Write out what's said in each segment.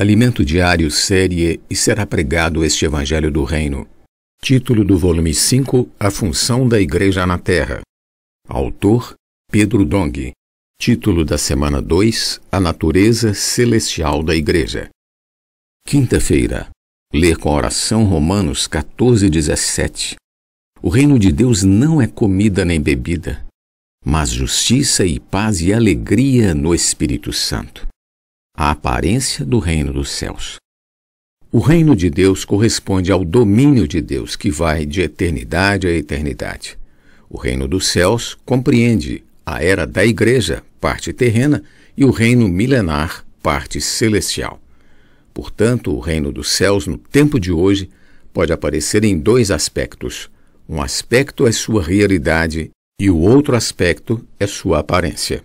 Alimento Diário Série e será pregado este Evangelho do Reino. Título do volume 5 A Função da Igreja na Terra. Autor Pedro Dong. Título da semana 2 A Natureza Celestial da Igreja. Quinta-feira. Ler com oração Romanos 14, 17. O reino de Deus não é comida nem bebida, mas justiça e paz e alegria no Espírito Santo a aparência do reino dos céus. O reino de Deus corresponde ao domínio de Deus, que vai de eternidade a eternidade. O reino dos céus compreende a era da Igreja, parte terrena, e o reino milenar, parte celestial. Portanto, o reino dos céus no tempo de hoje pode aparecer em dois aspectos. Um aspecto é sua realidade e o outro aspecto é sua aparência.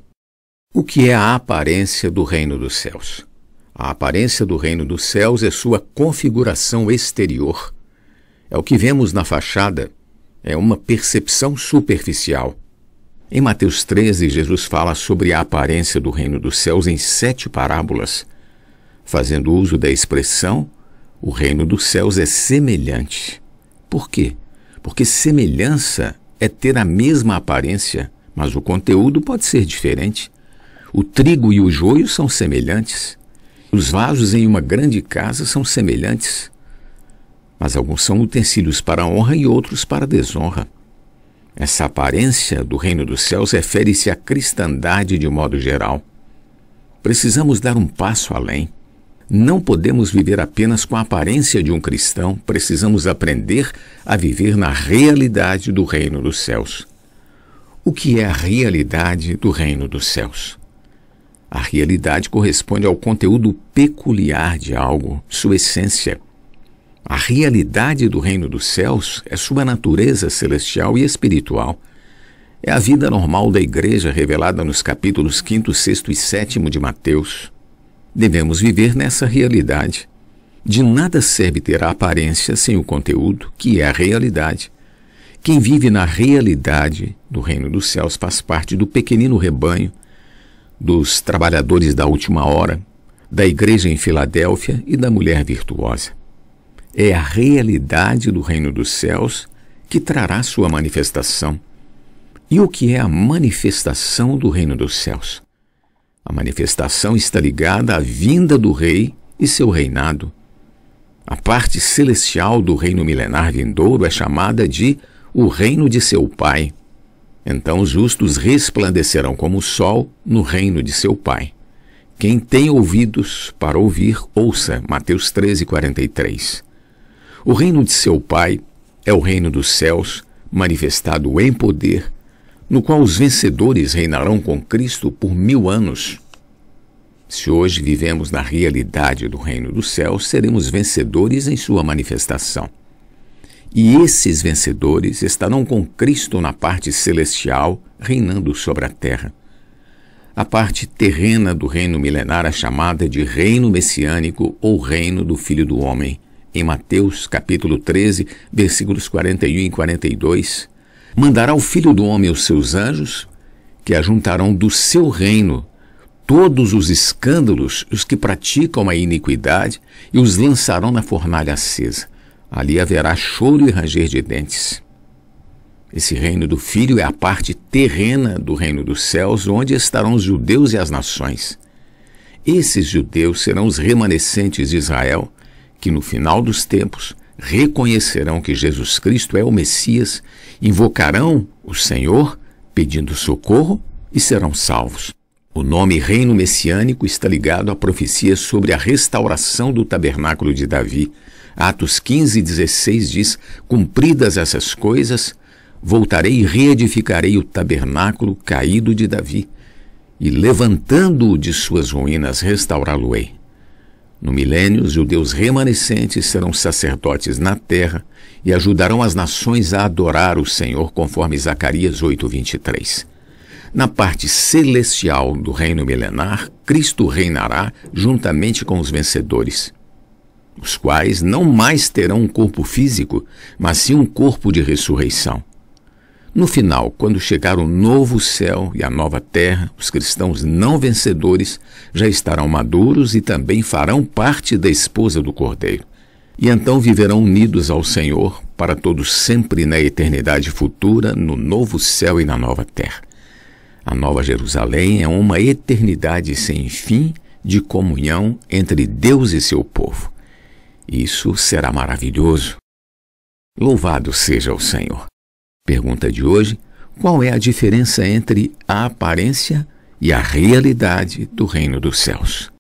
O que é a aparência do reino dos céus? A aparência do reino dos céus é sua configuração exterior. É o que vemos na fachada, é uma percepção superficial. Em Mateus 13, Jesus fala sobre a aparência do reino dos céus em sete parábolas. Fazendo uso da expressão, o reino dos céus é semelhante. Por quê? Porque semelhança é ter a mesma aparência, mas o conteúdo pode ser diferente. O trigo e o joio são semelhantes. Os vasos em uma grande casa são semelhantes. Mas alguns são utensílios para honra e outros para desonra. Essa aparência do reino dos céus refere-se à cristandade de modo geral. Precisamos dar um passo além. Não podemos viver apenas com a aparência de um cristão, precisamos aprender a viver na realidade do reino dos céus. O que é a realidade do reino dos céus? A realidade corresponde ao conteúdo peculiar de algo, sua essência. A realidade do reino dos céus é sua natureza celestial e espiritual. É a vida normal da igreja revelada nos capítulos 5, 6 e 7 de Mateus. Devemos viver nessa realidade. De nada serve ter a aparência sem o conteúdo, que é a realidade. Quem vive na realidade do reino dos céus faz parte do pequenino rebanho dos trabalhadores da última hora, da igreja em Filadélfia e da mulher virtuosa. É a realidade do reino dos céus que trará sua manifestação. E o que é a manifestação do reino dos céus? A manifestação está ligada à vinda do rei e seu reinado. A parte celestial do reino milenar vindouro é chamada de o reino de seu pai. Então os justos resplandecerão como o sol no reino de seu Pai. Quem tem ouvidos para ouvir, ouça. Mateus 13, 43. O reino de seu Pai é o reino dos céus, manifestado em poder, no qual os vencedores reinarão com Cristo por mil anos. Se hoje vivemos na realidade do reino dos céus, seremos vencedores em sua manifestação. E esses vencedores estarão com Cristo na parte celestial, reinando sobre a terra. A parte terrena do reino milenar é chamada de reino messiânico ou reino do Filho do Homem. Em Mateus capítulo 13, versículos 41 e 42, mandará o Filho do Homem os seus anjos, que ajuntarão do seu reino todos os escândalos, os que praticam a iniquidade, e os lançarão na fornalha acesa. Ali haverá choro e ranger de dentes. Esse reino do Filho é a parte terrena do reino dos céus, onde estarão os judeus e as nações. Esses judeus serão os remanescentes de Israel, que no final dos tempos reconhecerão que Jesus Cristo é o Messias, invocarão o Senhor pedindo socorro e serão salvos. O nome Reino Messiânico está ligado à profecia sobre a restauração do tabernáculo de Davi, Atos 15, 16 diz: Cumpridas essas coisas, voltarei e reedificarei o tabernáculo caído de Davi, e levantando-o de suas ruínas, restaurá-lo-ei. No milênio, os judeus remanescentes serão sacerdotes na terra e ajudarão as nações a adorar o Senhor, conforme Zacarias 23. Na parte celestial do reino milenar, Cristo reinará juntamente com os vencedores os quais não mais terão um corpo físico, mas sim um corpo de ressurreição. No final, quando chegar o novo céu e a nova terra, os cristãos não vencedores já estarão maduros e também farão parte da esposa do Cordeiro. E então viverão unidos ao Senhor para todos sempre na eternidade futura, no novo céu e na nova terra. A Nova Jerusalém é uma eternidade sem fim de comunhão entre Deus e seu povo. Isso será maravilhoso. Louvado seja o Senhor. Pergunta de hoje: qual é a diferença entre a aparência e a realidade do reino dos céus?